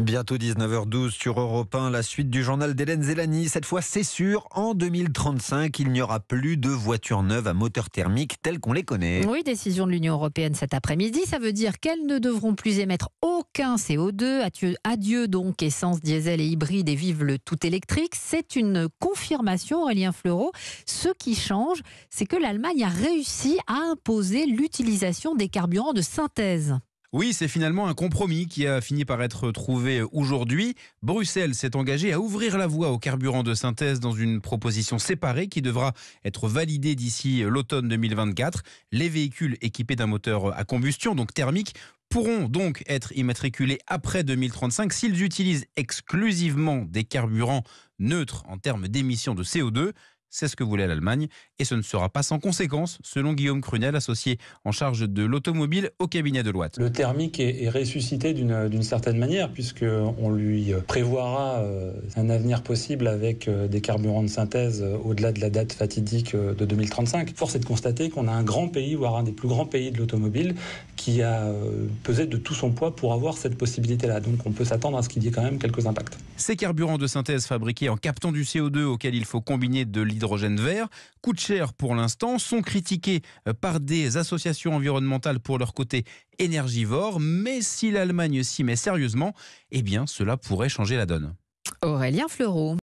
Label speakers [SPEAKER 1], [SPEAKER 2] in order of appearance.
[SPEAKER 1] Bientôt 19h12 sur Europe 1, la suite du journal d'Hélène Zélani. Cette fois, c'est sûr, en 2035, il n'y aura plus de voitures neuves à moteur thermique telles qu'on les connaît.
[SPEAKER 2] Oui, décision de l'Union européenne cet après-midi. Ça veut dire qu'elles ne devront plus émettre aucun CO2. Adieu, donc essence, diesel et hybride et vive le tout électrique. C'est une confirmation, Aurélien Fleureau. Ce qui change, c'est que l'Allemagne a réussi à imposer l'utilisation des carburants de synthèse.
[SPEAKER 1] Oui, c'est finalement un compromis qui a fini par être trouvé aujourd'hui. Bruxelles s'est engagée à ouvrir la voie aux carburants de synthèse dans une proposition séparée qui devra être validée d'ici l'automne 2024. Les véhicules équipés d'un moteur à combustion, donc thermique, pourront donc être immatriculés après 2035 s'ils utilisent exclusivement des carburants neutres en termes d'émissions de CO2. C'est ce que voulait l'Allemagne et ce ne sera pas sans conséquence, selon Guillaume Crunel, associé en charge de l'automobile au cabinet de Loite.
[SPEAKER 3] Le thermique est, ressuscité d'une certaine manière puisqu'on lui prévoira euh, un avenir possible avec euh, des carburants de synthèse euh, au-delà de la date fatidique de 2035. Force est de constater qu'on a un grand pays, voire un des plus grands pays de l'automobile, qui a euh, pesé de tout son poids pour avoir cette possibilité-là. Donc on peut s'attendre à ce qu'il y ait quand même quelques impacts.
[SPEAKER 1] Ces carburants de synthèse fabriqués en captant du CO2 auquel il faut combiner de l'hydrogène vert coûtent cher pour l'instant, sont critiqués euh, par des associations environnementales pour leur côté énergivore, mais si l'Allemagne s'y met sérieusement, eh bien cela pourrait changer la donne.
[SPEAKER 2] Aurélien Fleureau.